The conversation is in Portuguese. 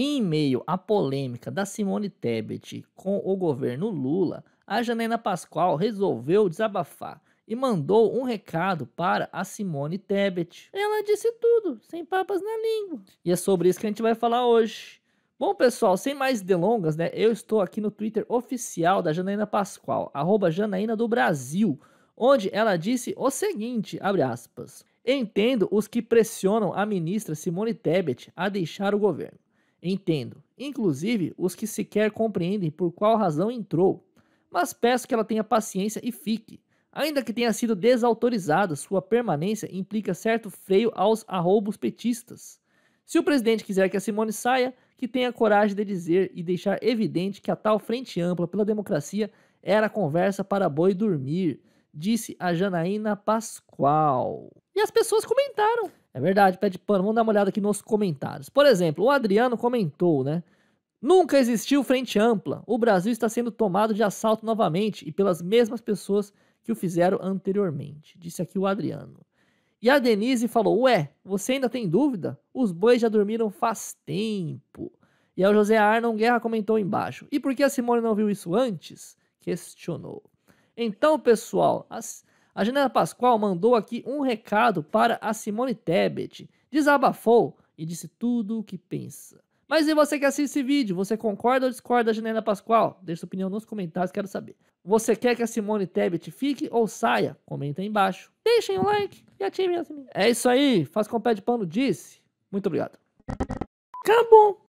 Em meio à polêmica da Simone Tebet com o governo Lula, a Janena Pascoal resolveu desabafar e mandou um recado para a Simone Tebet. Ela disse tudo, sem papas na língua. E é sobre isso que a gente vai falar hoje. Bom, pessoal, sem mais delongas, né? Eu estou aqui no Twitter oficial da Janaína Pascoal, arroba Janaína do Brasil, onde ela disse o seguinte, abre aspas. Entendo os que pressionam a ministra Simone Tebet a deixar o governo. Entendo, inclusive os que sequer compreendem por qual razão entrou, mas peço que ela tenha paciência e fique. Ainda que tenha sido desautorizada, sua permanência implica certo freio aos arroubos petistas. Se o presidente quiser que a Simone saia, que tenha coragem de dizer e deixar evidente que a tal frente ampla pela democracia era conversa para boi dormir, disse a Janaína Pascoal. E as pessoas comentaram. É verdade, pede pano. Vamos dar uma olhada aqui nos comentários. Por exemplo, o Adriano comentou, né? Nunca existiu frente ampla. O Brasil está sendo tomado de assalto novamente e pelas mesmas pessoas que o fizeram anteriormente, disse aqui o Adriano. E a Denise falou: Ué, você ainda tem dúvida? Os bois já dormiram faz tempo. E aí o José Arnon Guerra comentou embaixo: E por que a Simone não viu isso antes? Questionou. Então, pessoal, as... A Janela Pascoal mandou aqui um recado para a Simone Tebet. Desabafou e disse tudo o que pensa. Mas e você que assiste esse vídeo, você concorda ou discorda da Janela Pascoal? Deixe sua opinião nos comentários, quero saber. Você quer que a Simone Tebet fique ou saia? Comenta aí embaixo. Deixem um like e ativem sininho. É isso aí, faz com o pé de pano disse. Muito obrigado. Acabou.